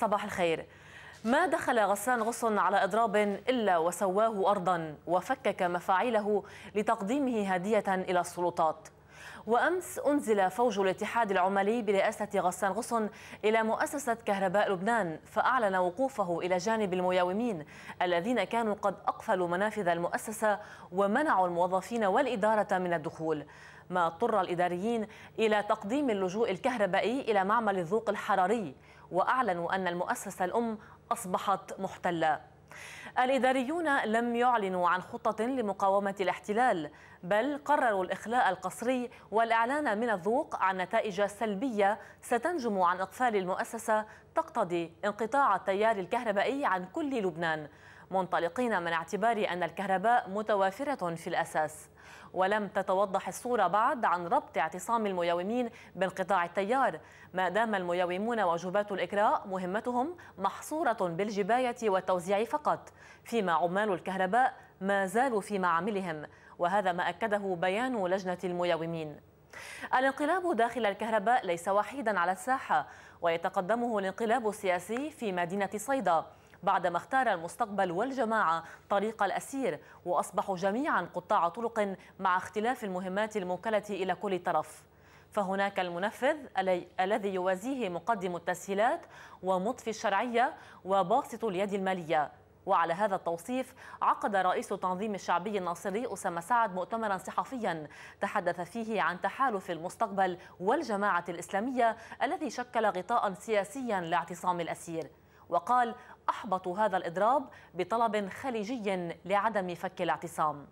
صباح الخير ما دخل غسان غصن على إضراب إلا وسواه أرضا وفكك مفاعيله لتقديمه هدية إلى السلطات وأمس أنزل فوج الاتحاد العمالي برئاسة غسان غصن إلى مؤسسة كهرباء لبنان فأعلن وقوفه إلى جانب المياومين الذين كانوا قد أقفلوا منافذ المؤسسة ومنعوا الموظفين والإدارة من الدخول ما اضطر الإداريين إلى تقديم اللجوء الكهربائي إلى معمل الذوق الحراري وأعلنوا أن المؤسسة الأم أصبحت محتلة الإداريون لم يعلنوا عن خطة لمقاومة الاحتلال بل قرروا الإخلاء القسري والإعلان من الذوق عن نتائج سلبية ستنجم عن إقفال المؤسسة تقتضي انقطاع التيار الكهربائي عن كل لبنان منطلقين من اعتبار أن الكهرباء متوافرة في الأساس ولم تتوضح الصورة بعد عن ربط اعتصام المياومين بانقطاع التيار ما دام المياومون وجبات الإكراء مهمتهم محصورة بالجباية والتوزيع فقط فيما عمال الكهرباء ما زالوا في معاملهم وهذا ما أكده بيان لجنة المياومين الانقلاب داخل الكهرباء ليس وحيدا على الساحة ويتقدمه الانقلاب السياسي في مدينة صيدا بعدما اختار المستقبل والجماعة طريق الأسير وأصبحوا جميعا قطاع طرق مع اختلاف المهمات الموكلة إلى كل طرف فهناك المنفذ الذي يوازيه مقدم التسهيلات ومطفي الشرعية وباسط اليد المالية وعلى هذا التوصيف عقد رئيس تنظيم الشعبي الناصري أسامة سعد مؤتمرا صحفيا تحدث فيه عن تحالف المستقبل والجماعة الإسلامية الذي شكل غطاء سياسيا لاعتصام الأسير وقال أحبطوا هذا الإضراب بطلب خليجي لعدم فك الاعتصام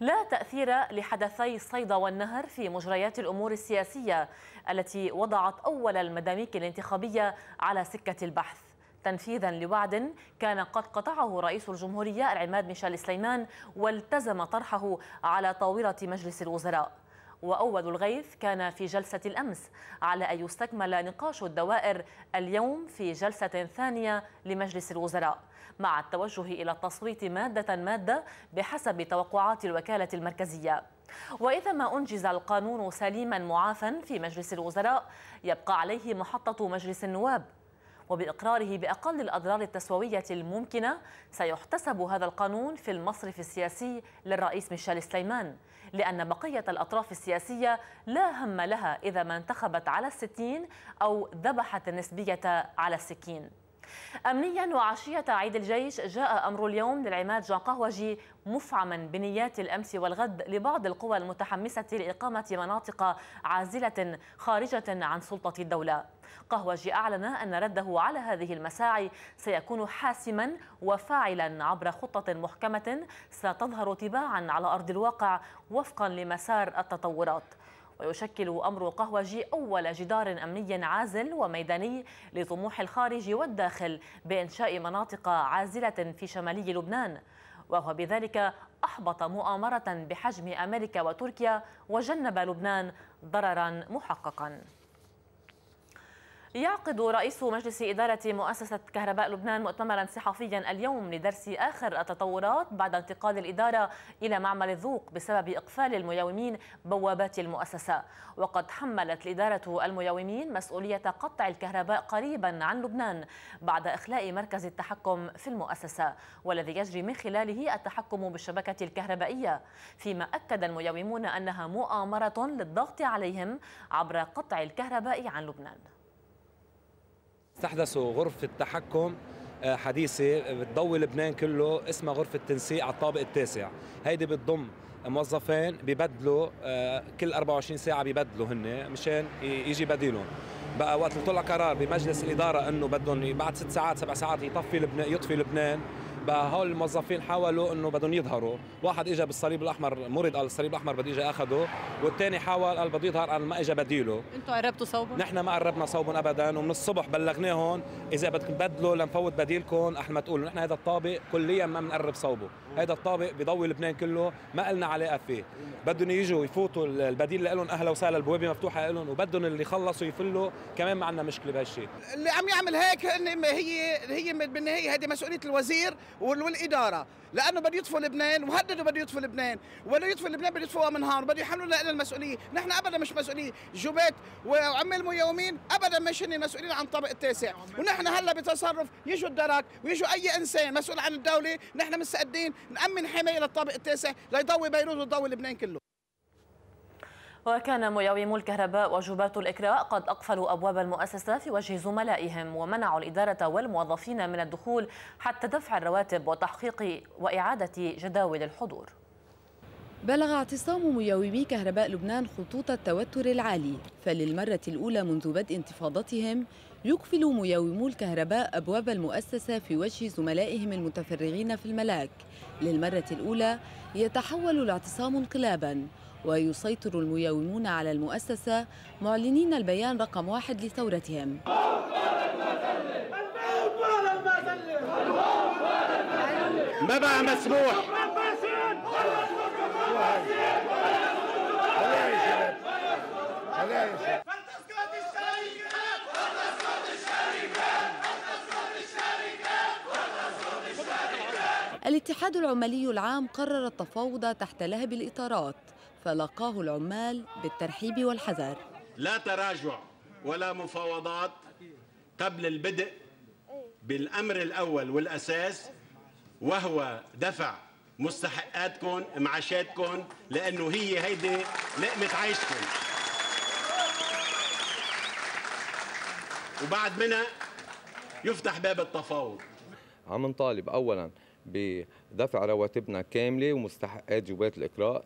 لا تأثير لحدثي صيدا والنهر في مجريات الأمور السياسية التي وضعت أول المداميك الانتخابية على سكة البحث تنفيذا لوعد كان قد قطعه رئيس الجمهورية العماد ميشيل سليمان والتزم طرحه على طاولة مجلس الوزراء وأول الغيث كان في جلسة الأمس على أن يستكمل نقاش الدوائر اليوم في جلسة ثانية لمجلس الوزراء مع التوجه إلى التصويت مادة مادة بحسب توقعات الوكالة المركزية وإذا ما أنجز القانون سليما معافا في مجلس الوزراء يبقى عليه محطة مجلس النواب وبإقراره بأقل الأضرار التسوية الممكنة سيحتسب هذا القانون في المصرف السياسي للرئيس ميشيل سليمان لأن بقية الأطراف السياسية لا هم لها إذا ما انتخبت على الستين أو ذبحت النسبية على السكين أمنيا وعشية عيد الجيش جاء أمر اليوم للعماد جان قهوجي مفعما بنيات الأمس والغد لبعض القوى المتحمسة لإقامة مناطق عازلة خارجة عن سلطة الدولة قهوجي أعلن أن رده على هذه المساعي سيكون حاسما وفاعلا عبر خطة محكمة ستظهر تباعا على أرض الواقع وفقا لمسار التطورات ويشكل أمر قهوجي أول جدار أمني عازل وميداني لطموح الخارج والداخل بإنشاء مناطق عازلة في شمالي لبنان وهو بذلك أحبط مؤامرة بحجم أمريكا وتركيا وجنب لبنان ضررا محققا يعقد رئيس مجلس إدارة مؤسسة كهرباء لبنان مؤتمرا صحفيا اليوم لدرس آخر التطورات بعد انتقال الإدارة إلى معمل الذوق بسبب إقفال المياومين بوابات المؤسسة وقد حملت الإدارة المياومين مسؤولية قطع الكهرباء قريبا عن لبنان بعد إخلاء مركز التحكم في المؤسسة والذي يجري من خلاله التحكم بالشبكة الكهربائية فيما أكد المياومون أنها مؤامرة للضغط عليهم عبر قطع الكهرباء عن لبنان استحدثوا غرفة تحكم آه، حديثة بتضوي لبنان كله اسمها غرفة تنسيق على الطابق التاسع هيدي بتضم موظفين ببدلوا آه، كل 24 ساعة ببدلوا هن مشان يجي بديلهم بقى وقت طلع قرار بمجلس الإدارة أنه بدهم بعد ست ساعات سبع ساعات يطفي لبنان يطفي لبنان هول الموظفين حاولوا انه بدهم يظهروا واحد اجى بالصليب الاحمر مرض قال الصليب الاحمر بدي اجي اخذه والثاني حاول قال بده يظهر قال ما اجى بديله انتم قربتوا صوبهم نحن ما قربنا صوبهم ابدا ومن الصبح بلغناهم اذا بدكم تبدلوا لنفوت بديلكم احلى ما تقولوا نحن هذا الطابق كليا ما بنقرب صوبه هذا الطابق بضوي لبنان كله ما لنا علاقه فيه بدهم يجوا يفوتوا البديل لهم اهلا وسهلا البوابه مفتوحه لهم وبدهم اللي خلصوا يفلوا كمان ما عندنا مشكله بهالشيء اللي عم يعمل هيك هي هي بالنهايه هذه مسؤوليه الوزير والاداره لانه بده يطفوا لبنان وهددوا بده يطفوا لبنان وبده يطفوا لبنان بده يطفوها من هون بده يحملوا لنا المسؤوليه نحن ابدا مش مسؤولية جوبيت وعم الميومين ابدا مش هن مسؤولين عن الطابق التاسع ونحن هلا بتصرف يجوا الدرك ويجوا اي انسان مسؤول عن الدوله نحن مستعدين نامن حمايه للطابق التاسع ليضوي بيروت ويضوي لبنان كله وكان مياومو الكهرباء وجبات الإكراء قد أقفلوا أبواب المؤسسة في وجه زملائهم ومنعوا الإدارة والموظفين من الدخول حتى دفع الرواتب وتحقيق وإعادة جداول الحضور بلغ اعتصام مياومي كهرباء لبنان خطوط التوتر العالي فللمرة الأولى منذ بدء انتفاضتهم يقفل مياومو الكهرباء أبواب المؤسسة في وجه زملائهم المتفرغين في الملاك للمرة الأولى يتحول الاعتصام انقلاباً ويسيطر المياومون على المؤسسة معلنين البيان رقم واحد لثورتهم ما بقى مسموح الاتحاد العمالي العام قرر التفاوض تحت لهب الإطارات فلقاه العمال بالترحيب والحذر لا تراجع ولا مفاوضات قبل البدء بالأمر الأول والأساس وهو دفع مستحقاتكم معاشاتكم لأنه هي هيدي لقمة عيشكم وبعد منها يفتح باب التفاوض عم نطالب أولا بدفع رواتبنا كاملة ومستحقات جوات الإقراء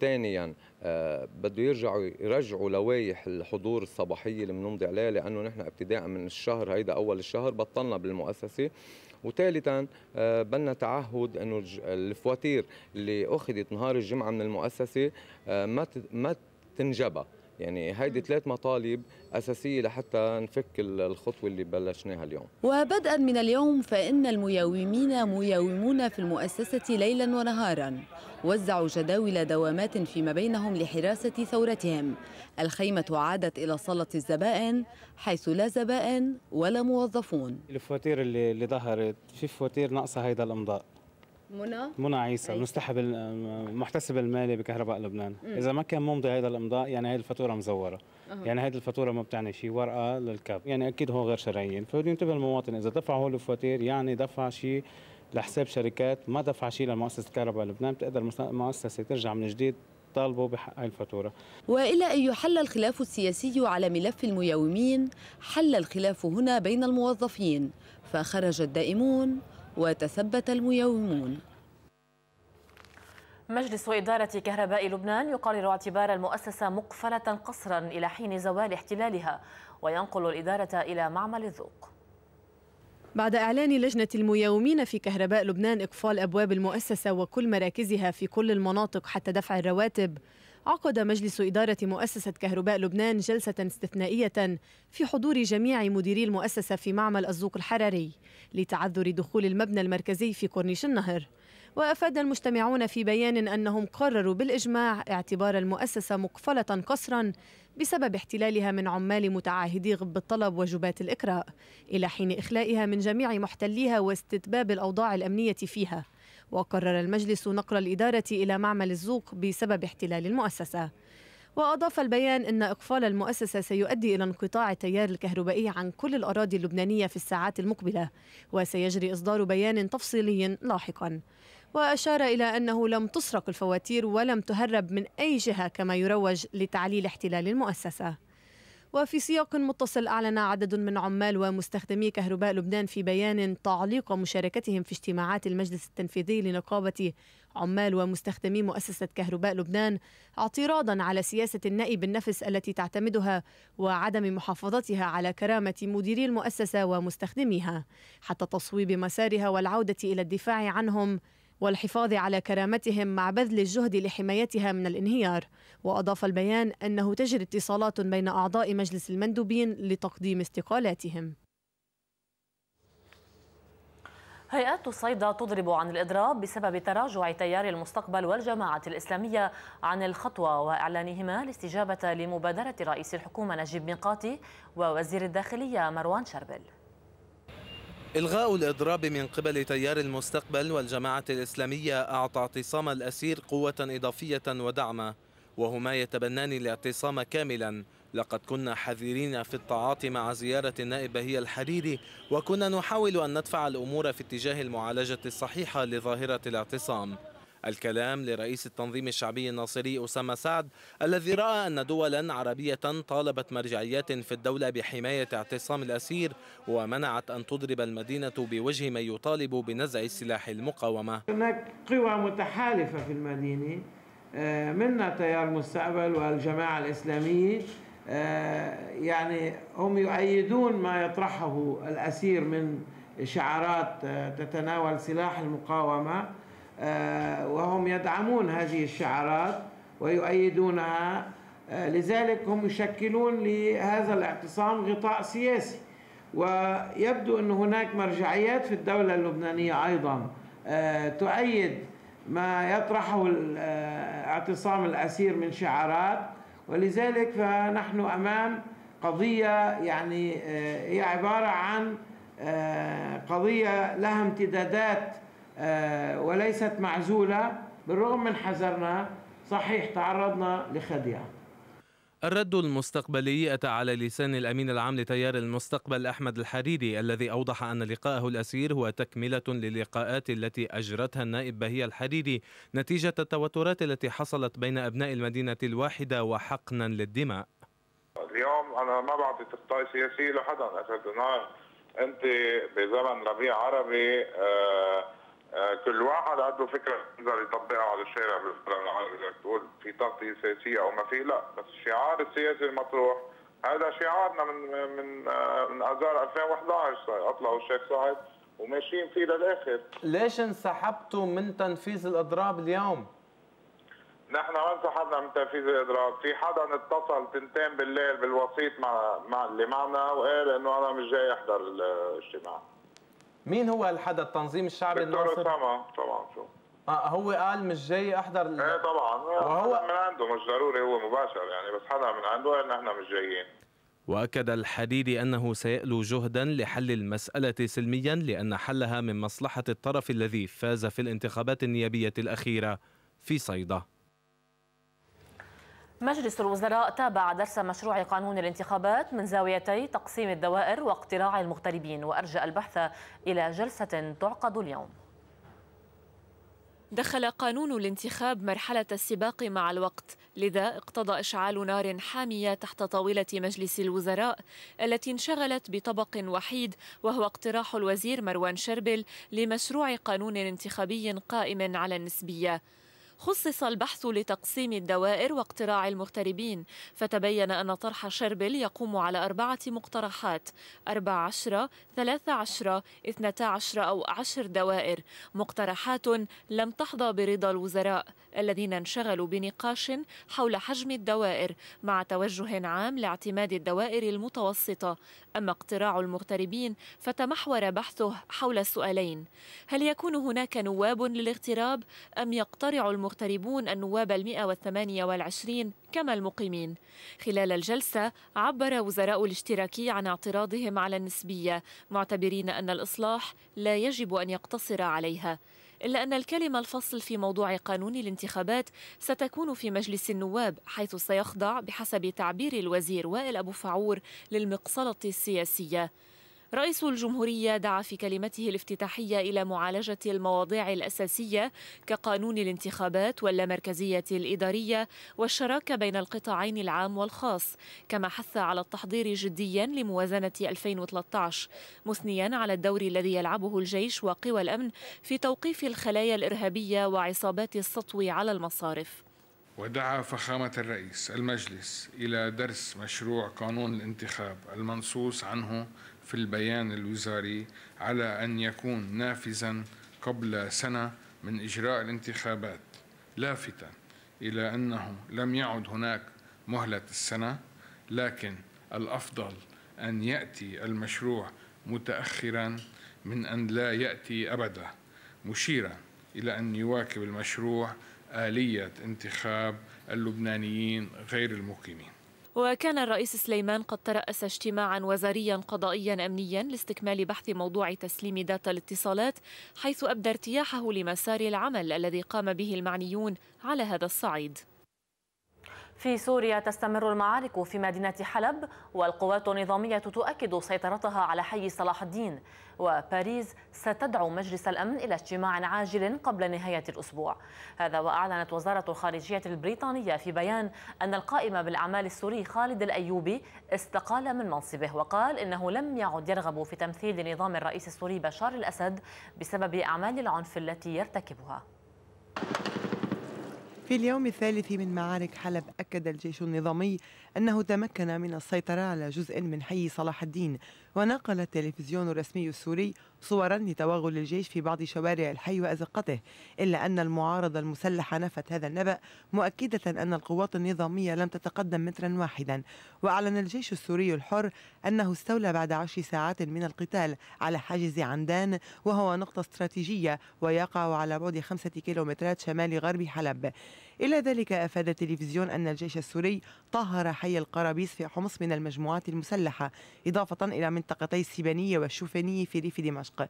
ثانيا يعني، آه، بده يرجعوا يرجعوا لوايح الحضور الصباحيه اللي بنمضي عليها لانه نحن ابتداء من الشهر هيدا اول الشهر بطلنا بالمؤسسه وثالثا آه، بدنا تعهد انه الفواتير اللي اخذت نهار الجمعه من المؤسسه آه، ما ما تنجبها يعني هيدي ثلاث مطالب أساسية لحتى نفك الخطوة اللي بلشناها اليوم وبدءا من اليوم فإن المياومين مياومون في المؤسسة ليلا ونهارا وزعوا جداول دوامات فيما بينهم لحراسة ثورتهم الخيمة عادت إلى صالة الزبائن حيث لا زبائن ولا موظفون الفواتير اللي, اللي ظهرت في فواتير ناقصة هيدا الأمضاء منى منى عيسى المستحب المحتسب آه، المالي بكهرباء لبنان مم. اذا ما كان ممضي هذا الامضاء يعني هذه الفاتوره مزوره أه. يعني هذه الفاتوره ما بتعني شيء ورقه للكاب يعني اكيد هو غير شرعيين فبده ينتبه المواطن اذا دفع هو الفواتير يعني دفع شيء لحساب شركات ما دفع شيء لمؤسسه كهرباء لبنان بتقدر المؤسسه ترجع من جديد طالبوا بحق الفاتورة وإلى أن يحل الخلاف السياسي على ملف المياومين حل الخلاف هنا بين الموظفين فخرج الدائمون وتثبت المياومون مجلس إدارة كهرباء لبنان يقرر اعتبار المؤسسة مقفلة قصرا إلى حين زوال احتلالها وينقل الإدارة إلى معمل الذوق بعد إعلان لجنة المياومين في كهرباء لبنان إقفال أبواب المؤسسة وكل مراكزها في كل المناطق حتى دفع الرواتب عقد مجلس إدارة مؤسسة كهرباء لبنان جلسة استثنائية في حضور جميع مديري المؤسسة في معمل الزوق الحراري لتعذر دخول المبنى المركزي في كورنيش النهر وأفاد المجتمعون في بيان أنهم قرروا بالإجماع اعتبار المؤسسة مقفلة قصرا بسبب احتلالها من عمال متعاهدي غب الطلب وجبات الإكراء إلى حين إخلائها من جميع محتليها واستتباب الأوضاع الأمنية فيها وقرر المجلس نقل الإدارة إلى معمل الزوق بسبب احتلال المؤسسة وأضاف البيان أن إقفال المؤسسة سيؤدي إلى انقطاع التيار الكهربائي عن كل الأراضي اللبنانية في الساعات المقبلة وسيجري إصدار بيان تفصيلي لاحقاً وأشار إلى أنه لم تسرق الفواتير ولم تهرب من أي جهة كما يروج لتعليل احتلال المؤسسة وفي سياق متصل أعلن عدد من عمال ومستخدمي كهرباء لبنان في بيان تعليق مشاركتهم في اجتماعات المجلس التنفيذي لنقابة عمال ومستخدمي مؤسسة كهرباء لبنان اعتراضا على سياسة النائب النفس التي تعتمدها وعدم محافظتها على كرامة مديري المؤسسة ومستخدميها حتى تصويب مسارها والعودة إلى الدفاع عنهم والحفاظ على كرامتهم مع بذل الجهد لحمايتها من الانهيار وأضاف البيان أنه تجري اتصالات بين أعضاء مجلس المندوبين لتقديم استقالاتهم هيئات الصيدة تضرب عن الإضراب بسبب تراجع تيار المستقبل والجماعة الإسلامية عن الخطوة وإعلانهما الاستجابة لمبادرة رئيس الحكومة نجيب ميقاتي ووزير الداخلية مروان شربل إلغاء الإضراب من قبل تيار المستقبل والجماعة الإسلامية أعطى اعتصام الأسير قوة إضافية ودعما وهما يتبنان الاعتصام كاملا لقد كنا حذرين في التعاطي مع زيارة النائب بهي الحريري وكنا نحاول أن ندفع الأمور في اتجاه المعالجة الصحيحة لظاهرة الاعتصام الكلام لرئيس التنظيم الشعبي الناصري أسامة سعد الذي رأى أن دولا عربية طالبت مرجعيات في الدولة بحماية اعتصام الأسير ومنعت أن تضرب المدينة بوجه من يطالب بنزع سلاح المقاومة هناك قوى متحالفة في المدينة آه، منا تيار مستقبل والجماعة الإسلامية آه، يعني هم يؤيدون ما يطرحه الأسير من شعارات آه، تتناول سلاح المقاومة آه، وهم يدعمون هذه الشعارات ويؤيدونها آه، لذلك هم يشكلون لهذا الاعتصام غطاء سياسي ويبدو أن هناك مرجعيات في الدولة اللبنانية أيضا آه، تؤيد ما يطرحه اعتصام الأسير من شعارات ولذلك فنحن أمام قضية يعني هي عبارة عن قضية لها امتدادات آه، وليست معزولة بالرغم من حذرنا صحيح تعرضنا لخديعة الرد المستقبلي أتى على لسان الأمين العام لتيار المستقبل أحمد الحريري الذي أوضح أن لقاءه الأسير هو تكملة للقاءات التي أجرتها النائب بهية الحريري نتيجة التوترات التي حصلت بين أبناء المدينة الواحدة وحقنا للدماء اليوم أنا ما بعطي تغطية سياسية لحدا أساس أنت بزمن ربيع عربي آه آه، كل واحد عنده فكره بيقدر يطبقها على الشارع بالفعل العربي بدك تقول في تغطيه سياسيه او ما في لا بس الشعار السياسي المطروح هذا شعارنا من من من اذار آه، 2011 اطلعوا الشيخ سعد وماشيين فيه للاخر ليش انسحبتوا من تنفيذ الاضراب اليوم؟ نحن ما انسحبنا من تنفيذ الاضراب، في حدا اتصل تنتين بالليل بالوسيط مع مع اللي معنا وقال انه انا مش جاي احضر الاجتماع. مين هو الحدا التنظيم الشعبي الناصر؟ طبعا طبعا شو آه هو قال مش جاي احضر ايه طبعا وهو من عنده مش ضروري هو مباشر يعني بس حدا من عنده قال نحن مش جايين واكد الحديدي انه سيألو جهدا لحل المساله سلميا لان حلها من مصلحه الطرف الذي فاز في الانتخابات النيابيه الاخيره في صيدا مجلس الوزراء تابع درس مشروع قانون الانتخابات من زاويتي تقسيم الدوائر واقتراع المغتربين وأرجأ البحث إلى جلسة تعقد اليوم دخل قانون الانتخاب مرحلة السباق مع الوقت لذا اقتضى إشعال نار حامية تحت طاولة مجلس الوزراء التي انشغلت بطبق وحيد وهو اقتراح الوزير مروان شربل لمشروع قانون انتخابي قائم على النسبية خصص البحث لتقسيم الدوائر واقتراع المغتربين فتبين أن طرح شربل يقوم على أربعة مقترحات أربع عشرة ثلاثة عشرة اثنتا عشرة أو عشر دوائر مقترحات لم تحظى برضا الوزراء الذين انشغلوا بنقاش حول حجم الدوائر مع توجه عام لاعتماد الدوائر المتوسطة أما اقتراع المغتربين فتمحور بحثه حول السؤالين هل يكون هناك نواب للاغتراب أم يقترع المغتربون النواب المئة والثمانية والعشرين كما المقيمين خلال الجلسة عبر وزراء الاشتراكي عن اعتراضهم على النسبية معتبرين أن الإصلاح لا يجب أن يقتصر عليها إلا أن الكلمة الفصل في موضوع قانون الانتخابات ستكون في مجلس النواب حيث سيخضع بحسب تعبير الوزير وائل أبو فعور للمقصلة السياسية رئيس الجمهورية دعا في كلمته الافتتاحية إلى معالجة المواضيع الأساسية كقانون الانتخابات واللامركزية الإدارية والشراكة بين القطاعين العام والخاص كما حث على التحضير جديا لموازنة 2013 مثنيا على الدور الذي يلعبه الجيش وقوى الأمن في توقيف الخلايا الإرهابية وعصابات السطو على المصارف ودعا فخامة الرئيس المجلس إلى درس مشروع قانون الانتخاب المنصوص عنه في البيان الوزاري على أن يكون نافذا قبل سنة من إجراء الانتخابات لافتا إلى أنه لم يعد هناك مهلة السنة لكن الأفضل أن يأتي المشروع متأخرا من أن لا يأتي أبدا مشيرا إلى أن يواكب المشروع آلية انتخاب اللبنانيين غير المقيمين وكان الرئيس سليمان قد ترأس اجتماعا وزاريا قضائيا أمنيا لاستكمال بحث موضوع تسليم داتا الاتصالات حيث أبدى ارتياحه لمسار العمل الذي قام به المعنيون على هذا الصعيد في سوريا تستمر المعارك في مدينة حلب والقوات النظامية تؤكد سيطرتها على حي صلاح الدين وباريس ستدعو مجلس الأمن إلى اجتماع عاجل قبل نهاية الأسبوع هذا وأعلنت وزارة الخارجية البريطانية في بيان أن القائم بالأعمال السوري خالد الأيوبي استقال من منصبه وقال إنه لم يعد يرغب في تمثيل نظام الرئيس السوري بشار الأسد بسبب أعمال العنف التي يرتكبها في اليوم الثالث من معارك حلب أكد الجيش النظامي أنه تمكن من السيطرة على جزء من حي صلاح الدين ونقل التلفزيون الرسمي السوري صورا لتوغل الجيش في بعض شوارع الحي وأزقته إلا أن المعارضة المسلحة نفت هذا النبأ مؤكدة أن القوات النظامية لم تتقدم مترا واحدا وأعلن الجيش السوري الحر أنه استولى بعد عشر ساعات من القتال على حاجز عندان وهو نقطة استراتيجية ويقع على بعد خمسة كيلومترات شمال غرب حلب إلى ذلك أفاد التلفزيون أن الجيش السوري طهر حي القرابيس في حمص من المجموعات المسلحة إضافة إلى منطقتي السبانية والشوفانية في ريف دمشق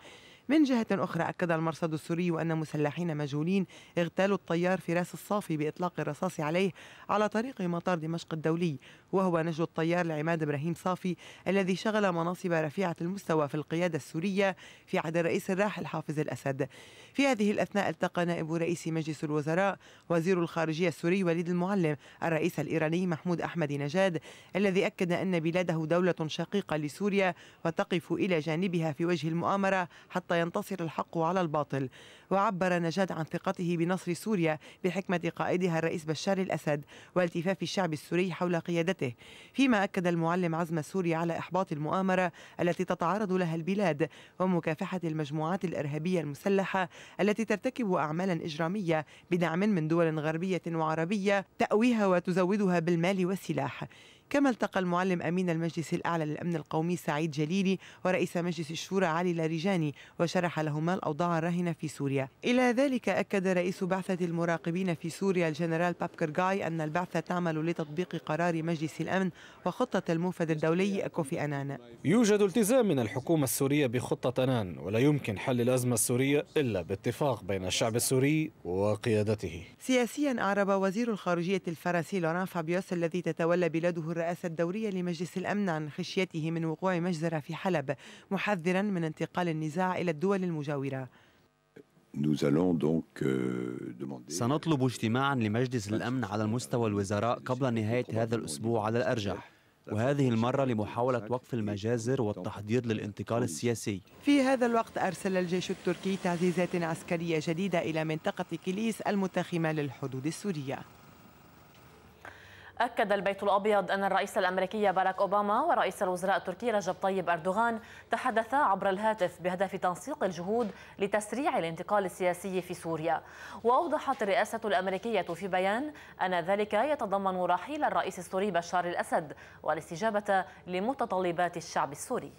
من جهة أخرى أكد المرصد السوري أن مسلحين مجهولين اغتالوا الطيار فراس الصافي بإطلاق الرصاص عليه على طريق مطار دمشق الدولي وهو نجل الطيار لعماد إبراهيم صافي الذي شغل مناصب رفيعة المستوى في القيادة السورية في عهد الرئيس الراحل حافظ الأسد في هذه الأثناء التقى نائب رئيس مجلس الوزراء وزير الخارجية السوري وليد المعلم الرئيس الإيراني محمود أحمد نجاد الذي أكد أن بلاده دولة شقيقة لسوريا وتقف إلى جانبها في وجه المؤامرة حتى ينتصر الحق على الباطل وعبر نجاد عن ثقته بنصر سوريا بحكمة قائدها الرئيس بشار الأسد والتفاف الشعب السوري حول قيادته فيما أكد المعلم عزم سوريا على إحباط المؤامرة التي تتعرض لها البلاد ومكافحة المجموعات الإرهابية المسلحة التي ترتكب أعمالا إجرامية بدعم من دول غربية وعربية تأويها وتزودها بالمال والسلاح كما التقى المعلم أمين المجلس الأعلى للأمن القومي سعيد جليلي ورئيس مجلس الشورى علي لاريجاني وشرح لهما الأوضاع الراهنة في سوريا إلى ذلك أكد رئيس بعثة المراقبين في سوريا الجنرال بابكر جاي أن البعثة تعمل لتطبيق قرار مجلس الأمن وخطة الموفد الدولي أكوفي أنان يوجد التزام من الحكومة السورية بخطة أنان ولا يمكن حل الأزمة السورية إلا باتفاق بين الشعب السوري وقيادته سياسيا أعرب وزير الخارجية الفرنسي لوران فابيوس الذي تتولى بلاده الرئاسة الدورية لمجلس الأمن عن خشيته من وقوع مجزرة في حلب محذرا من انتقال النزاع إلى الدول المجاورة euh, سنطلب اجتماعا لمجلس الأمن على المستوى الوزراء قبل نهاية هذا الأسبوع على الأرجح وهذه المرة لمحاولة وقف المجازر والتحضير للانتقال السياسي في هذا الوقت أرسل الجيش التركي تعزيزات عسكرية جديدة إلى منطقة كيليس المتخمة للحدود السورية أكد البيت الأبيض أن الرئيس الأمريكي باراك أوباما ورئيس الوزراء التركي رجب طيب أردوغان تحدثا عبر الهاتف بهدف تنسيق الجهود لتسريع الانتقال السياسي في سوريا وأوضحت الرئاسة الأمريكية في بيان أن ذلك يتضمن رحيل الرئيس السوري بشار الأسد والاستجابة لمتطلبات الشعب السوري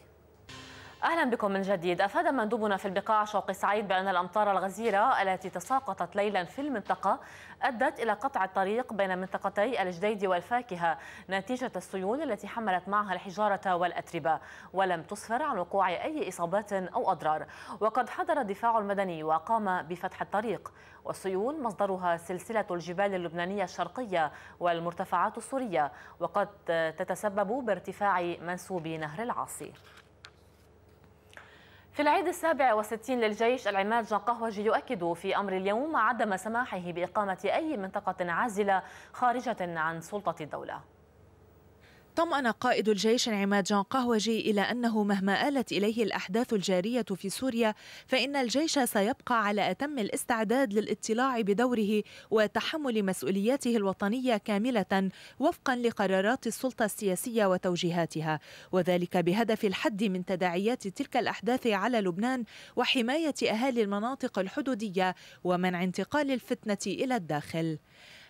أهلا بكم من جديد أفاد مندوبنا في البقاع شوقي سعيد بأن الأمطار الغزيرة التي تساقطت ليلا في المنطقة أدت إلى قطع الطريق بين منطقتي الجديد والفاكهة نتيجة السيول التي حملت معها الحجارة والأتربة ولم تسفر عن وقوع أي إصابات أو أضرار وقد حضر الدفاع المدني وقام بفتح الطريق والسيول مصدرها سلسلة الجبال اللبنانية الشرقية والمرتفعات السورية وقد تتسبب بارتفاع منسوب نهر العاصي في العيد السابع والستين للجيش العماد جنقهوجي يؤكد في أمر اليوم عدم سماحه بإقامة أي منطقة عازلة خارجة عن سلطة الدولة طمأن قائد الجيش عماد جان قهوجي إلى أنه مهما آلت إليه الأحداث الجارية في سوريا فإن الجيش سيبقى على أتم الاستعداد للاطلاع بدوره وتحمل مسؤولياته الوطنية كاملة وفقا لقرارات السلطة السياسية وتوجيهاتها وذلك بهدف الحد من تداعيات تلك الأحداث على لبنان وحماية أهالي المناطق الحدودية ومنع انتقال الفتنة إلى الداخل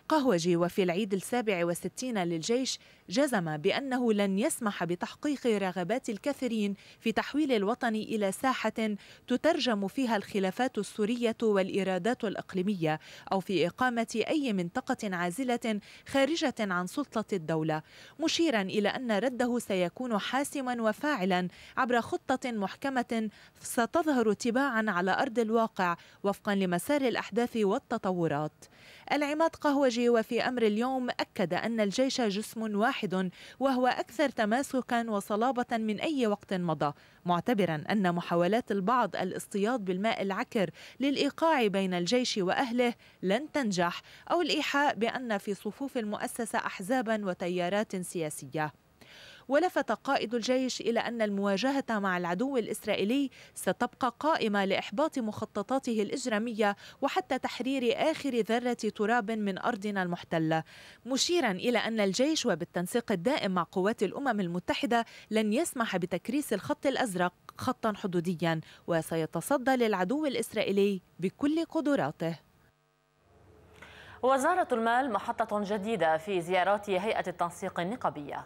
قهوجي وفي العيد السابع والستين للجيش جزم بأنه لن يسمح بتحقيق رغبات الكثيرين في تحويل الوطن إلى ساحة تترجم فيها الخلافات السورية والإرادات الإقليمية أو في إقامة أي منطقة عازلة خارجة عن سلطة الدولة مشيرا إلى أن رده سيكون حاسما وفاعلا عبر خطة محكمة ستظهر تباعا على أرض الواقع وفقا لمسار الأحداث والتطورات العماد قهوجي وفي أمر اليوم أكد أن الجيش جسم واحد وهو أكثر تماسكا وصلابة من أي وقت مضى معتبرا أن محاولات البعض الاصطياد بالماء العكر للإيقاع بين الجيش وأهله لن تنجح أو الإيحاء بأن في صفوف المؤسسة أحزابا وتيارات سياسية ولفت قائد الجيش إلى أن المواجهة مع العدو الإسرائيلي ستبقى قائمة لإحباط مخططاته الإجرامية وحتى تحرير آخر ذرة تراب من أرضنا المحتلة مشيرا إلى أن الجيش وبالتنسيق الدائم مع قوات الأمم المتحدة لن يسمح بتكريس الخط الأزرق خطا حدوديا وسيتصدى للعدو الإسرائيلي بكل قدراته وزارة المال محطة جديدة في زيارات هيئة التنسيق النقابية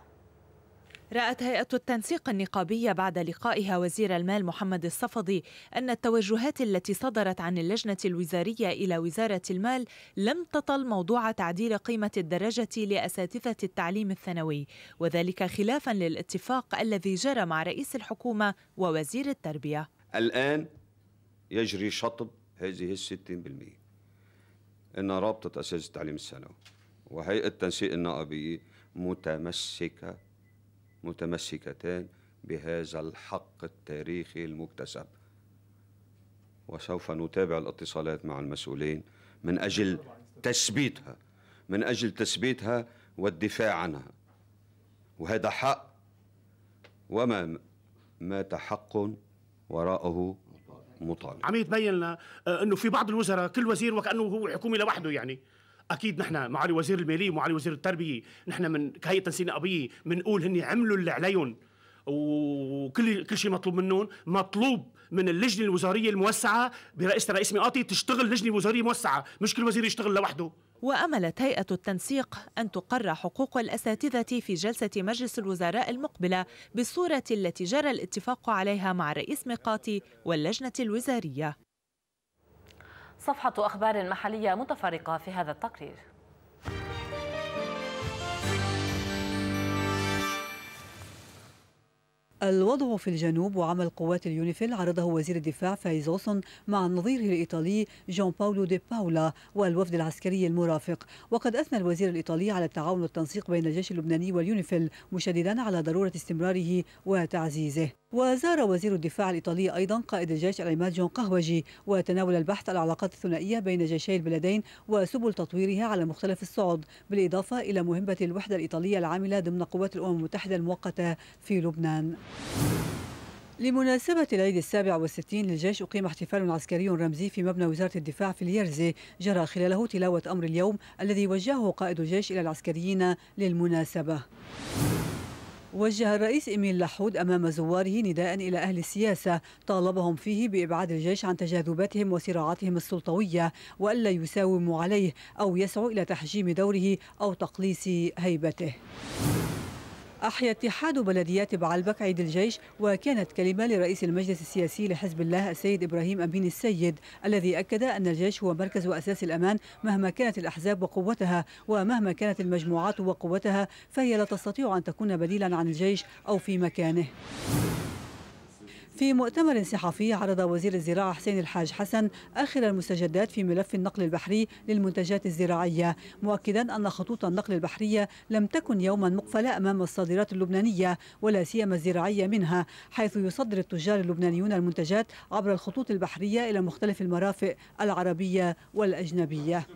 رأت هيئة التنسيق النقابية بعد لقائها وزير المال محمد الصفدي أن التوجهات التي صدرت عن اللجنة الوزارية إلى وزارة المال لم تطل موضوع تعديل قيمة الدرجة لأساتذة التعليم الثانوي وذلك خلافا للاتفاق الذي جرى مع رئيس الحكومة ووزير التربية الآن يجري شطب هذه الستين بالمئة إن رابطة أساتذة التعليم الثانوي وهيئة التنسيق النقابية متمسكة متمسكتان بهذا الحق التاريخي المكتسب وسوف نتابع الاتصالات مع المسؤولين من أجل تثبيتها من أجل تثبيتها والدفاع عنها وهذا حق وما مات حق وراءه مطالب عم يتبين لنا آه، انه في بعض الوزراء كل وزير وكانه هو حكومه لوحده يعني اكيد نحن معالي وزير الماليه ومعالي وزير التربيه نحن من كهيئه تنسيق نقابيه بنقول هن عملوا اللي عليهم وكل كل شيء مطلوب منهم مطلوب من اللجنه الوزاريه الموسعه برئاسه رئيس مئاتي تشتغل لجنه وزاريه موسعه مش كل وزير يشتغل لوحده وأملت هيئة التنسيق أن تقر حقوق الأساتذة في جلسة مجلس الوزراء المقبلة بالصورة التي جرى الاتفاق عليها مع رئيس مقاطي واللجنة الوزارية صفحة أخبار محلية متفرقة في هذا التقرير الوضع في الجنوب وعمل قوات اليونيفيل عرضه وزير الدفاع فايز اوسون مع نظيره الايطالي جون باولو دي باولا والوفد العسكري المرافق وقد اثنى الوزير الايطالي على التعاون والتنسيق بين الجيش اللبناني واليونيفيل مشددا على ضروره استمراره وتعزيزه وزار وزير الدفاع الإيطالي أيضا قائد الجيش العماد جون قهوجي وتناول البحث العلاقات الثنائية بين جيشي البلدين وسبل تطويرها على مختلف الصعد بالإضافة إلى مهمة الوحدة الإيطالية العاملة ضمن قوات الأمم المتحدة المؤقتة في لبنان لمناسبة العيد السابع والستين للجيش أقيم احتفال عسكري رمزي في مبنى وزارة الدفاع في اليرزي جرى خلاله تلاوة أمر اليوم الذي وجهه قائد الجيش إلى العسكريين للمناسبة وجه الرئيس إميل لحود أمام زواره نداء إلى أهل السياسة طالبهم فيه بإبعاد الجيش عن تجاذباتهم وصراعاتهم السلطوية وألا يساوموا عليه أو يسعوا إلى تحجيم دوره أو تقليص هيبته أحيا اتحاد بلديات بعلبك عيد الجيش وكانت كلمة لرئيس المجلس السياسي لحزب الله السيد إبراهيم أمين السيد الذي أكد أن الجيش هو مركز وأساس الأمان مهما كانت الأحزاب وقوتها ومهما كانت المجموعات وقوتها فهي لا تستطيع أن تكون بديلا عن الجيش أو في مكانه في مؤتمر صحفي عرض وزير الزراعة حسين الحاج حسن آخر المستجدات في ملف النقل البحري للمنتجات الزراعية مؤكدا أن خطوط النقل البحرية لم تكن يوما مقفلة أمام الصادرات اللبنانية ولا سيما الزراعية منها حيث يصدر التجار اللبنانيون المنتجات عبر الخطوط البحرية إلى مختلف المرافق العربية والأجنبية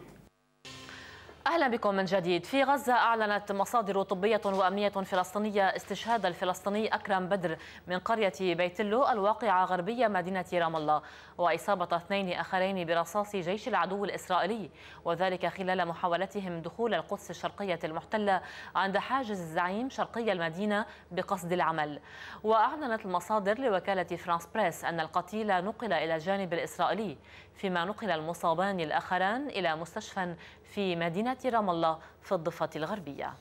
أهلا بكم من جديد في غزة أعلنت مصادر طبية وأمنية فلسطينية استشهاد الفلسطيني أكرم بدر من قرية بيتلو الواقعة غربية مدينة رام الله وإصابة اثنين آخرين برصاص جيش العدو الإسرائيلي وذلك خلال محاولتهم دخول القدس الشرقية المحتلة عند حاجز الزعيم شرقي المدينة بقصد العمل وأعلنت المصادر لوكالة فرانس بريس أن القتيل نقل إلى الجانب الإسرائيلي فيما نقل المصابان الآخران إلى مستشفى في مدينة رام الله في الضفة الغربية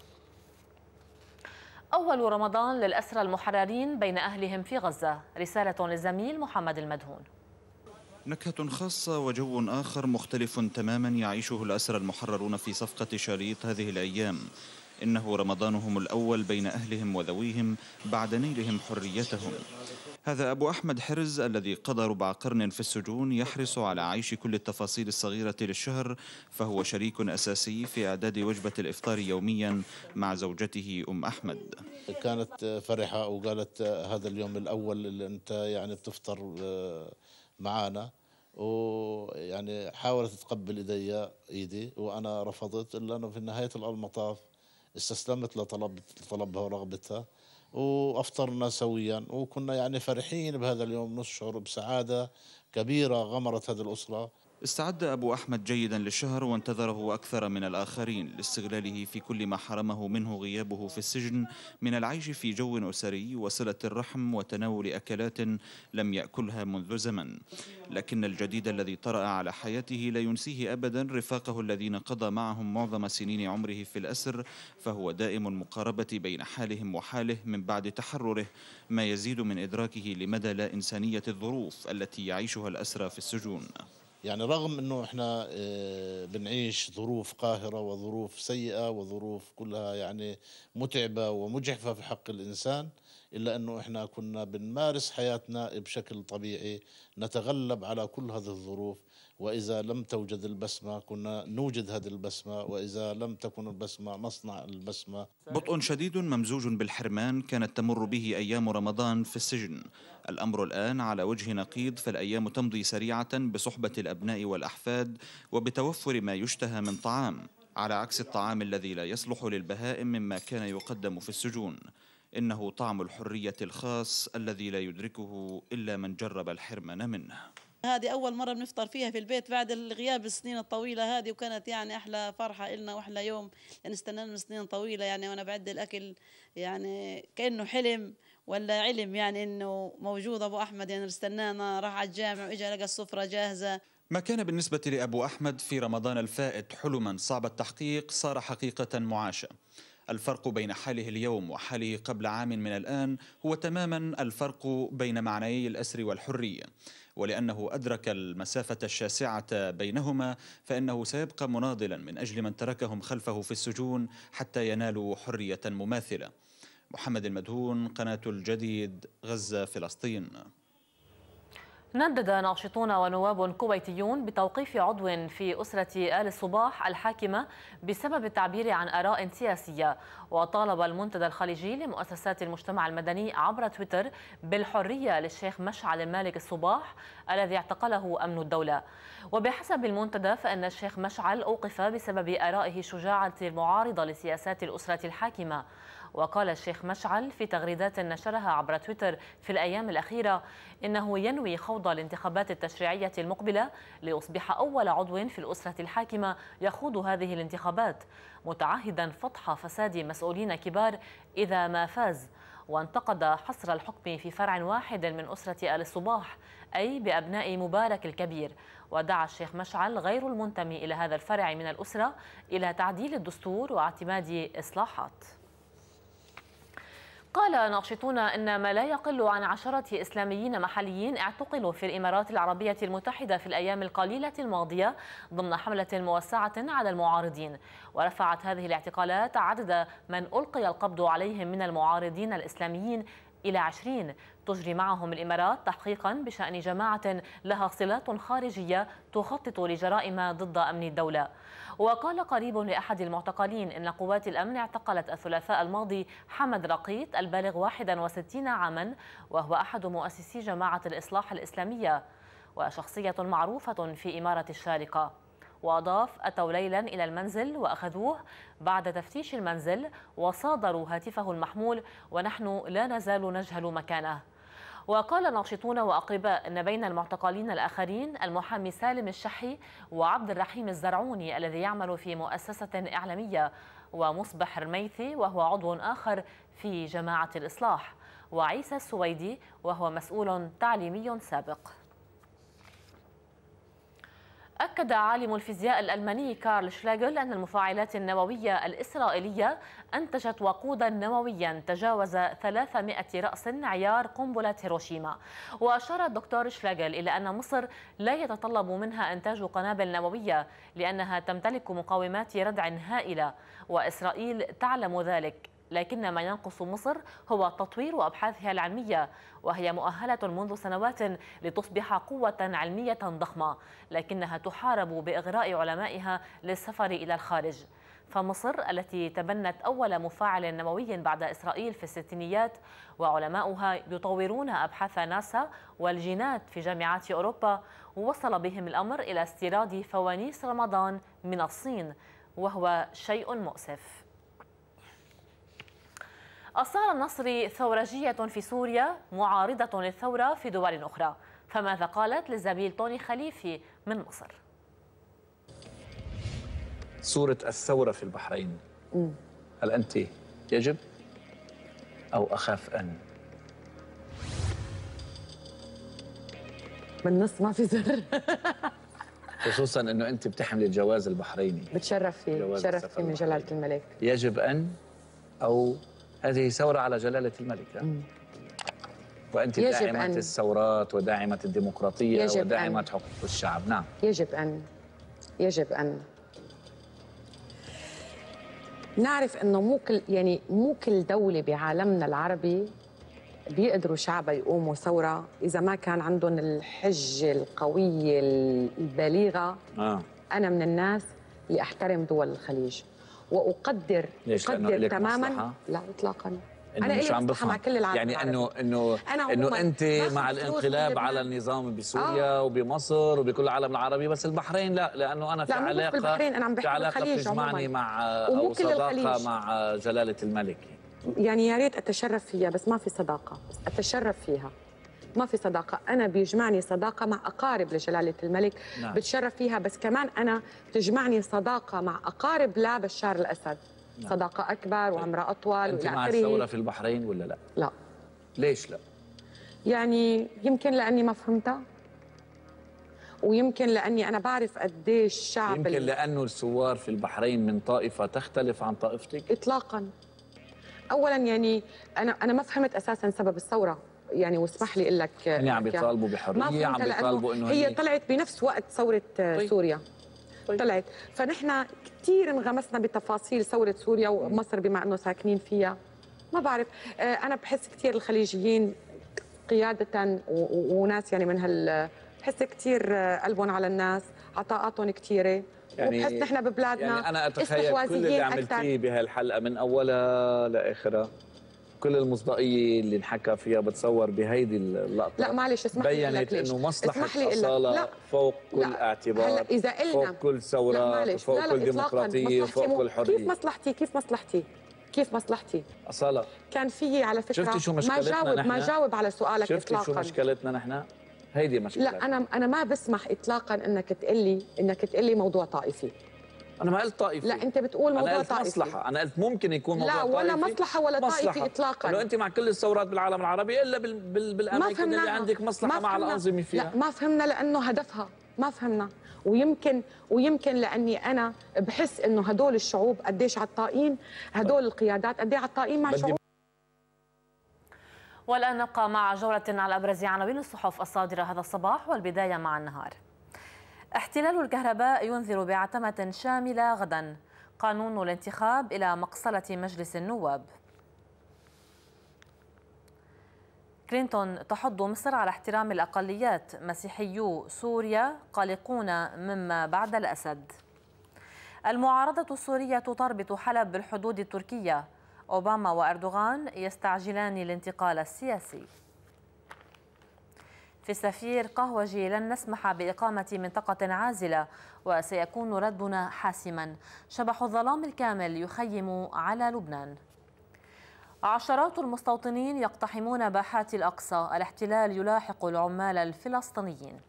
أول رمضان للأسرى المحررين بين أهلهم في غزة رسالة للزميل محمد المدهون نكهة خاصة وجو آخر مختلف تماما يعيشه الأسرى المحررون في صفقة شريط هذه الأيام إنه رمضانهم الأول بين أهلهم وذويهم بعد نيلهم حريتهم هذا أبو أحمد حرز الذي قضى ربع قرن في السجون يحرص على عيش كل التفاصيل الصغيرة للشهر فهو شريك أساسي في إعداد وجبة الإفطار يوميا مع زوجته أم أحمد كانت فرحة وقالت هذا اليوم الأول اللي أنت يعني بتفطر آه، معانا ويعني حاولت تقبل ايدي ايدي وانا رفضت الا انه في نهايه المطاف استسلمت لطلب لطلبها ورغبتها وافطرنا سويا وكنا يعني فرحين بهذا اليوم نشعر بسعاده كبيره غمرت هذه الاسره استعد أبو أحمد جيدا للشهر وانتظره أكثر من الآخرين لاستغلاله في كل ما حرمه منه غيابه في السجن من العيش في جو أسري وصلة الرحم وتناول أكلات لم يأكلها منذ زمن لكن الجديد الذي طرأ على حياته لا ينسيه أبدا رفاقه الذين قضى معهم معظم سنين عمره في الأسر فهو دائم المقاربة بين حالهم وحاله من بعد تحرره ما يزيد من إدراكه لمدى لا إنسانية الظروف التي يعيشها الأسرى في السجون يعني رغم انه احنا آه، بنعيش ظروف قاهره وظروف سيئه وظروف كلها يعني متعبه ومجحفه في حق الانسان الا انه احنا كنا بنمارس حياتنا بشكل طبيعي نتغلب على كل هذه الظروف وإذا لم توجد البسمة كنا نوجد هذه البسمة وإذا لم تكن البسمة نصنع البسمة بطء شديد ممزوج بالحرمان كانت تمر به أيام رمضان في السجن الأمر الآن على وجه نقيض فالأيام تمضي سريعة بصحبة الأبناء والأحفاد وبتوفر ما يشتهى من طعام على عكس الطعام الذي لا يصلح للبهائم مما كان يقدم في السجون إنه طعم الحرية الخاص الذي لا يدركه إلا من جرب الحرمان منه هذه أول مرة بنفطر فيها في البيت بعد الغياب السنين الطويلة هذه وكانت يعني أحلى فرحة إلنا وأحلى يوم لأن يعني استنانا سنين طويلة يعني وأنا بعد الأكل يعني كأنه حلم ولا علم يعني إنه موجود أبو أحمد يعني استنانا راح على الجامع وإجا لقى السفرة جاهزة ما كان بالنسبة لأبو أحمد في رمضان الفائت حلما صعب التحقيق صار حقيقة معاشة الفرق بين حاله اليوم وحاله قبل عام من الآن هو تماما الفرق بين معنيي الأسر والحرية ولأنه أدرك المسافة الشاسعة بينهما فإنه سيبقى مناضلا من أجل من تركهم خلفه في السجون حتى ينالوا حرية مماثلة محمد المدهون قناة الجديد غزة فلسطين ندد ناشطون ونواب كويتيون بتوقيف عضو في أسرة آل الصباح الحاكمة بسبب التعبير عن آراء سياسية وطالب المنتدى الخليجي لمؤسسات المجتمع المدني عبر تويتر بالحرية للشيخ مشعل المالك الصباح الذي اعتقله أمن الدولة وبحسب المنتدى فإن الشيخ مشعل أوقف بسبب آرائه الشجاعة المعارضة لسياسات الأسرة الحاكمة وقال الشيخ مشعل في تغريدات نشرها عبر تويتر في الأيام الأخيرة إنه ينوي خوض الانتخابات التشريعية المقبلة ليصبح أول عضو في الأسرة الحاكمة يخوض هذه الانتخابات متعهدا فضح فساد مسؤولين كبار إذا ما فاز وانتقد حصر الحكم في فرع واحد من أسرة آل الصباح أي بأبناء مبارك الكبير ودعا الشيخ مشعل غير المنتمي إلى هذا الفرع من الأسرة إلى تعديل الدستور واعتماد إصلاحات قال ناشطون أن ما لا يقل عن عشرة إسلاميين محليين اعتقلوا في الإمارات العربية المتحدة في الأيام القليلة الماضية ضمن حملة موسعة على المعارضين ورفعت هذه الاعتقالات عدد من ألقي القبض عليهم من المعارضين الإسلاميين إلى عشرين تجري معهم الإمارات تحقيقا بشأن جماعة لها صلات خارجية تخطط لجرائم ضد أمن الدولة وقال قريب لأحد المعتقلين إن قوات الأمن اعتقلت الثلاثاء الماضي حمد رقيت البالغ 61 عاما وهو أحد مؤسسي جماعة الإصلاح الإسلامية وشخصية معروفة في إمارة الشارقة وأضاف أتوا ليلا إلى المنزل وأخذوه بعد تفتيش المنزل وصادروا هاتفه المحمول ونحن لا نزال نجهل مكانه وقال ناشطون وأقرباء أن بين المعتقلين الآخرين المحامي سالم الشحي وعبد الرحيم الزرعوني الذي يعمل في مؤسسة إعلامية ومصبح رميثي وهو عضو آخر في جماعة الإصلاح وعيسى السويدي وهو مسؤول تعليمي سابق أكد عالم الفيزياء الألماني كارل شلاجل أن المفاعلات النووية الإسرائيلية أنتجت وقودا نوويا تجاوز 300 رأس عيار قنبلة هيروشيما وأشار الدكتور شلاجل إلى أن مصر لا يتطلب منها إنتاج قنابل نووية لأنها تمتلك مقاومات ردع هائلة وإسرائيل تعلم ذلك لكن ما ينقص مصر هو تطوير أبحاثها العلمية وهي مؤهلة منذ سنوات لتصبح قوة علمية ضخمة لكنها تحارب بإغراء علمائها للسفر إلى الخارج فمصر التي تبنت أول مفاعل نووي بعد إسرائيل في الستينيات وعلماؤها يطورون أبحاث ناسا والجينات في جامعات أوروبا ووصل بهم الأمر إلى استيراد فوانيس رمضان من الصين وهو شيء مؤسف أصال النصري ثورجية في سوريا معارضة للثورة في دول أخرى فماذا قالت للزميل طوني خليفي من مصر صورة الثورة في البحرين هل أنت يجب أو أخاف أن بالنص ما في زر خصوصا انه انت بتحملي الجواز البحريني بتشرف فيه بتشرف فيه من جلاله الملك يجب ان او هذه ثورة على جلالة الملكة مم. وأنت داعمة أن... الثورات وداعمة الديمقراطية وداعمة أن... حقوق الشعب نعم يجب أن يجب أن نعرف أنه مو كل يعني مو كل دولة بعالمنا العربي بيقدروا شعبها يقوموا ثورة إذا ما كان عندهم الحجة القوية البليغة آه. أنا من الناس اللي أحترم دول الخليج واقدر ليش؟ اقدر تماما مصلحة؟ لا اطلاقا أنا مش عم بفهم مع كل العالم يعني انه انه انه انت مع الانقلاب على النظام بسوريا آه. وبمصر وبكل العالم العربي بس البحرين لا لانه انا في لا علاقه البحرين انا عم بحكي في علاقه بتجمعني مع او صداقه مع جلاله الملك يعني يا ريت اتشرف فيها بس ما في صداقه اتشرف فيها ما في صداقه انا بيجمعني صداقه مع اقارب لجلاله الملك نعم. بتشرف فيها بس كمان انا بتجمعني صداقه مع اقارب لبشار الاسد نعم. صداقه اكبر وعمرها اطول انت مع الثوره في البحرين ولا لا لا ليش لا يعني يمكن لاني ما فهمتها ويمكن لاني انا بعرف قديش الشعب يمكن لانه الثوار في البحرين من طائفه تختلف عن طائفتك اطلاقا اولا يعني انا انا ما فهمت اساسا سبب الثوره يعني واسمح لي اقول لك يعني عم بيطالبوا بحريه عم بيطالبوا انه هي طلعت بنفس وقت ثوره آه، طيب. سوريا طيب. طلعت فنحن كثير انغمسنا بتفاصيل ثوره سوريا ومصر بما انه ساكنين فيها ما بعرف آه، انا بحس كثير الخليجيين قياده وناس يعني من هال بحس كثير آه، قلبهم على الناس عطاءاتهم كثيره يعني وبحس نحن ببلادنا يعني انا اتخيل كل اللي عملتيه بهالحلقه من اولها لاخرها كل المصداقيه اللي انحكى فيها بتصور بهيدي اللقطه لا معلش اسمح لي بينت انه مصلحه الصاله لا. فوق كل لا. اعتبار هلا اذا قلنا فوق كل ثوره فوق لا كل ديمقراطيه فوق كل حريه كيف مصلحتي كيف مصلحتي كيف مصلحتي اصاله كان في على فكره شفتي شو مشكلتنا ما جاوب نحن. ما جاوب على سؤالك شفتي اطلاقا شفتي شو مشكلتنا نحن هيدي مشكلتنا لا انا انا ما بسمح اطلاقا انك تقلي انك تقلي موضوع طائفي انا ما قلت طائفي لا انت بتقول موضوع طائفي أنا قلت طائفي مصلحه انا قلت ممكن يكون موضوع لا طائفي لا ولا مصلحه ولا مصلحة. طائفي اطلاقا لو انت مع كل الثورات بالعالم العربي الا بال... بال... بالاماكن اللي عندك مصلحه مع الانظمه فيها لا ما فهمنا لانه هدفها ما فهمنا ويمكن ويمكن لاني انا بحس انه هدول الشعوب قديش عطائين هدول القيادات قديش عطائين مع شعوب والان نبقى مع جوله على ابرز عناوين الصحف الصادره هذا الصباح والبدايه مع النهار احتلال الكهرباء ينذر بعتمة شاملة غدا قانون الانتخاب إلى مقصلة مجلس النواب كلينتون تحض مصر على احترام الأقليات مسيحيو سوريا قلقون مما بعد الأسد المعارضة السورية تربط حلب بالحدود التركية أوباما وأردوغان يستعجلان الانتقال السياسي في السفير قهوجي لن نسمح بإقامة منطقة عازلة وسيكون ردنا حاسما شبح الظلام الكامل يخيم على لبنان عشرات المستوطنين يقتحمون باحات الأقصى الاحتلال يلاحق العمال الفلسطينيين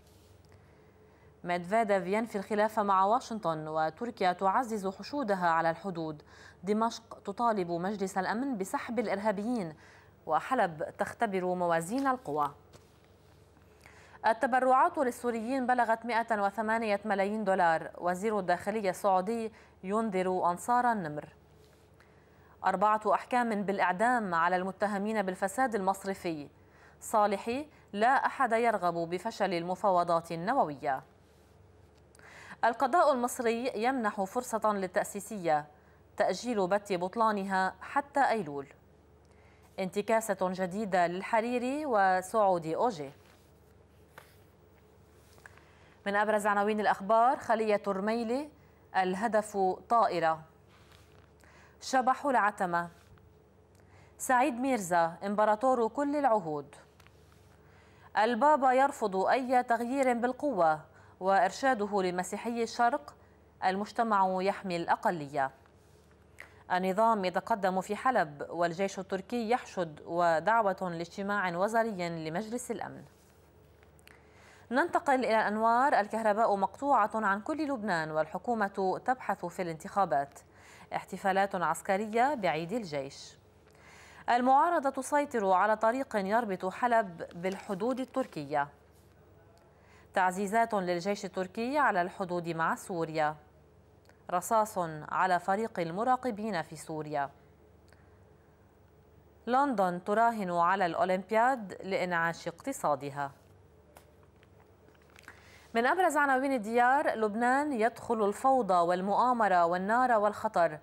مدفيديف ينفي الخلاف مع واشنطن وتركيا تعزز حشودها على الحدود دمشق تطالب مجلس الأمن بسحب الإرهابيين وحلب تختبر موازين القوى التبرعات للسوريين بلغت 108 ملايين دولار وزير الداخلية السعودي ينذر أنصار النمر أربعة أحكام بالإعدام على المتهمين بالفساد المصرفي صالحي لا أحد يرغب بفشل المفاوضات النووية القضاء المصري يمنح فرصة للتأسيسية تأجيل بت بطلانها حتى أيلول انتكاسة جديدة للحريري وسعودي أوجيه من أبرز عناوين الأخبار خلية رميلة الهدف طائرة شبح العتمة سعيد ميرزا إمبراطور كل العهود البابا يرفض أي تغيير بالقوة وإرشاده لمسيحي الشرق المجتمع يحمي الأقلية النظام يتقدم في حلب والجيش التركي يحشد ودعوة لاجتماع وزاري لمجلس الأمن ننتقل إلى الأنوار الكهرباء مقطوعة عن كل لبنان والحكومة تبحث في الانتخابات احتفالات عسكرية بعيد الجيش المعارضة تسيطر على طريق يربط حلب بالحدود التركية تعزيزات للجيش التركي على الحدود مع سوريا رصاص على فريق المراقبين في سوريا لندن تراهن على الأولمبياد لإنعاش اقتصادها من أبرز عناوين الديار لبنان يدخل الفوضى والمؤامرة والنار والخطر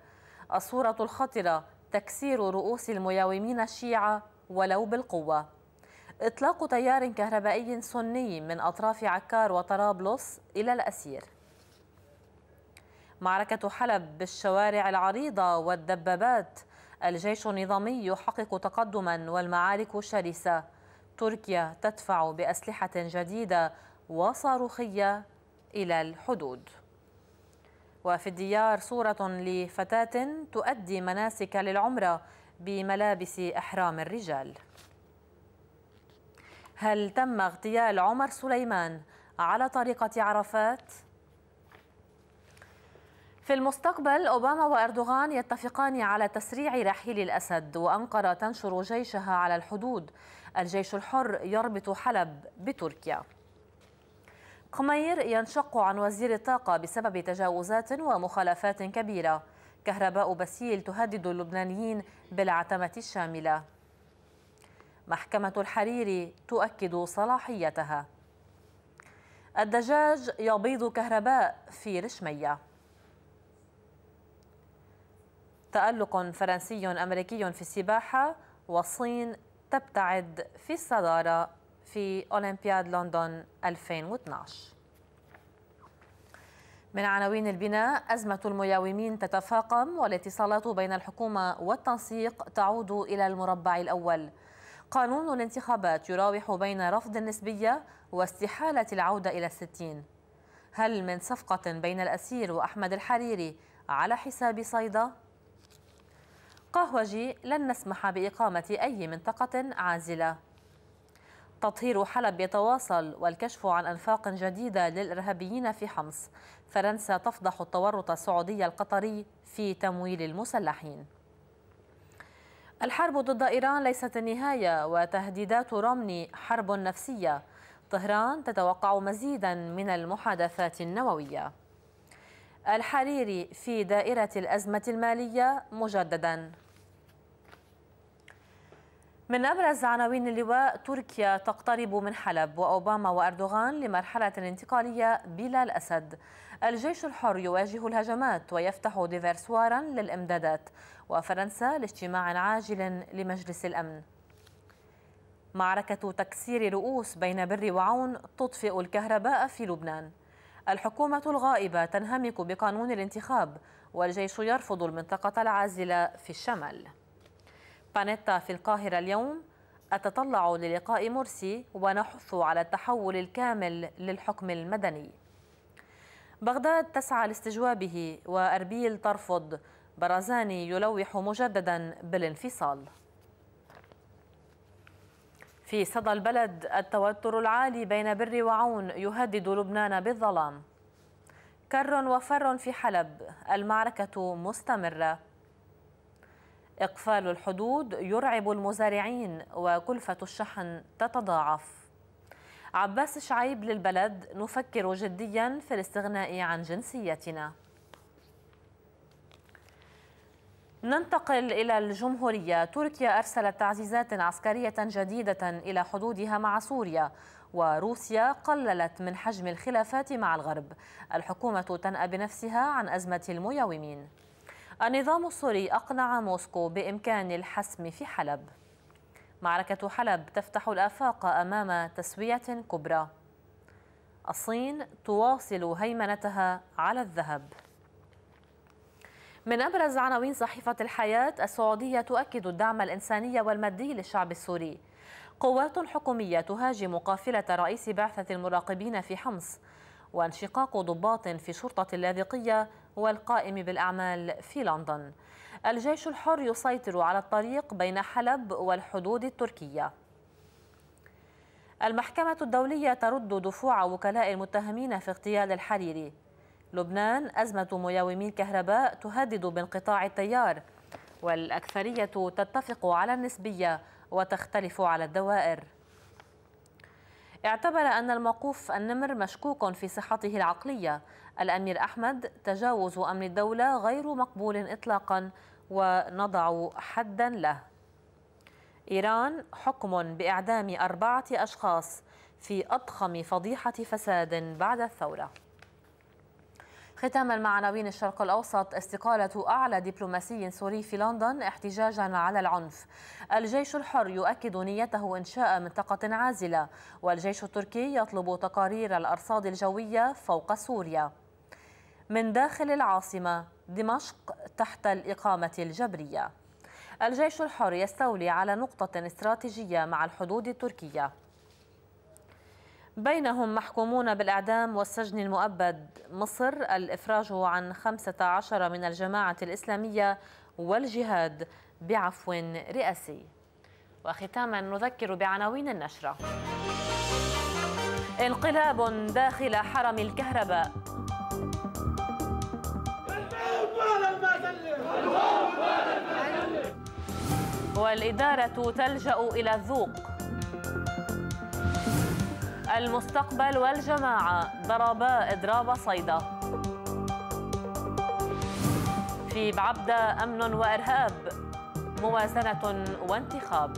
الصورة الخطرة تكسير رؤوس المياومين الشيعة ولو بالقوة إطلاق تيار كهربائي سني من أطراف عكار وطرابلس إلى الأسير معركة حلب بالشوارع العريضة والدبابات الجيش النظامي يحقق تقدما والمعارك شرسة تركيا تدفع بأسلحة جديدة وصاروخية إلى الحدود وفي الديار صورة لفتاة تؤدي مناسك للعمرة بملابس أحرام الرجال هل تم اغتيال عمر سليمان على طريقة عرفات؟ في المستقبل أوباما وأردوغان يتفقان على تسريع رحيل الأسد وأنقرة تنشر جيشها على الحدود الجيش الحر يربط حلب بتركيا خمير ينشق عن وزير الطاقة بسبب تجاوزات ومخالفات كبيرة كهرباء بسيل تهدد اللبنانيين بالعتمة الشاملة محكمة الحريري تؤكد صلاحيتها الدجاج يبيض كهرباء في رشمية تألق فرنسي أمريكي في السباحة والصين تبتعد في الصدارة في أولمبياد لندن 2012 من عناوين البناء أزمة المياومين تتفاقم والاتصالات بين الحكومة والتنسيق تعود إلى المربع الأول قانون الانتخابات يراوح بين رفض النسبية واستحالة العودة إلى الستين هل من صفقة بين الأسير وأحمد الحريري على حساب صيدا؟ قهوجي لن نسمح بإقامة أي منطقة عازلة تطهير حلب يتواصل والكشف عن أنفاق جديدة للإرهابيين في حمص فرنسا تفضح التورط السعودي القطري في تمويل المسلحين الحرب ضد إيران ليست النهاية وتهديدات رومني حرب نفسية طهران تتوقع مزيدا من المحادثات النووية الحريري في دائرة الأزمة المالية مجددا من أبرز عناوين اللواء تركيا تقترب من حلب وأوباما وأردوغان لمرحلة انتقالية بلا الأسد الجيش الحر يواجه الهجمات ويفتح ديفرسوارا للإمدادات وفرنسا لاجتماع عاجل لمجلس الأمن معركة تكسير رؤوس بين بر وعون تطفئ الكهرباء في لبنان الحكومة الغائبة تنهمك بقانون الانتخاب والجيش يرفض المنطقة العازلة في الشمال بانيتا في القاهرة اليوم أتطلع للقاء مرسي ونحث على التحول الكامل للحكم المدني بغداد تسعى لاستجوابه وأربيل ترفض برازاني يلوح مجددا بالانفصال في صدى البلد التوتر العالي بين بر وعون يهدد لبنان بالظلام كر وفر في حلب المعركة مستمرة إقفال الحدود يرعب المزارعين وكلفة الشحن تتضاعف عباس شعيب للبلد نفكر جديا في الاستغناء عن جنسيتنا ننتقل إلى الجمهورية تركيا أرسلت تعزيزات عسكرية جديدة إلى حدودها مع سوريا وروسيا قللت من حجم الخلافات مع الغرب الحكومة تنأى بنفسها عن أزمة المياومين النظام السوري أقنع موسكو بإمكان الحسم في حلب معركة حلب تفتح الآفاق أمام تسوية كبرى الصين تواصل هيمنتها على الذهب من أبرز عناوين صحيفة الحياة السعودية تؤكد الدعم الإنساني والمادي للشعب السوري قوات حكومية تهاجم قافلة رئيس بعثة المراقبين في حمص وانشقاق ضباط في شرطة اللاذقية والقائم بالأعمال في لندن الجيش الحر يسيطر على الطريق بين حلب والحدود التركية المحكمة الدولية ترد دفوع وكلاء المتهمين في اغتيال الحريري لبنان أزمة مياومي الكهرباء تهدد بانقطاع التيار والأكثرية تتفق على النسبية وتختلف على الدوائر اعتبر أن الموقوف النمر مشكوك في صحته العقلية الأمير أحمد تجاوز أمن الدولة غير مقبول إطلاقا ونضع حدا له إيران حكم بإعدام أربعة أشخاص في أضخم فضيحة فساد بعد الثورة ختاما مع عناوين الشرق الأوسط استقالة أعلى دبلوماسي سوري في لندن احتجاجا على العنف الجيش الحر يؤكد نيته إنشاء منطقة عازلة والجيش التركي يطلب تقارير الأرصاد الجوية فوق سوريا من داخل العاصمة دمشق تحت الإقامة الجبرية الجيش الحر يستولي على نقطة استراتيجية مع الحدود التركية بينهم محكومون بالإعدام والسجن المؤبد مصر الإفراج عن 15 من الجماعة الإسلامية والجهاد بعفو رئاسي وختاما نذكر بعناوين النشرة انقلاب داخل حرم الكهرباء والإدارة تلجأ إلى الذوق المستقبل والجماعة ضربا إضراب صيدا في بعبدة أمن وإرهاب موازنة وانتخاب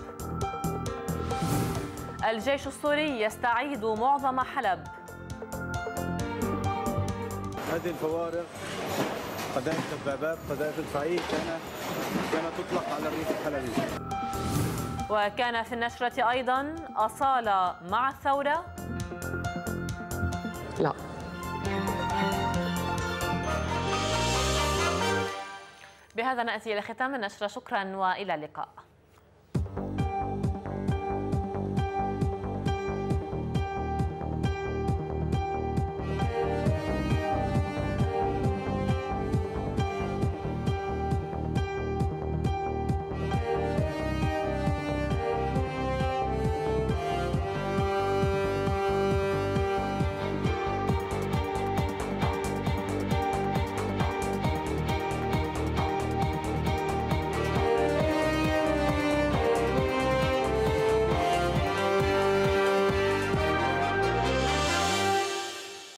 الجيش السوري يستعيد معظم حلب هذه الفوارق قذائف دبابات قذائف الصعيد كانت كانت تطلق على الريف الحلبي وكان في النشرة أيضا أصالة مع الثورة لا بهذا نأتي إلى ختام النشرة شكرا وإلى اللقاء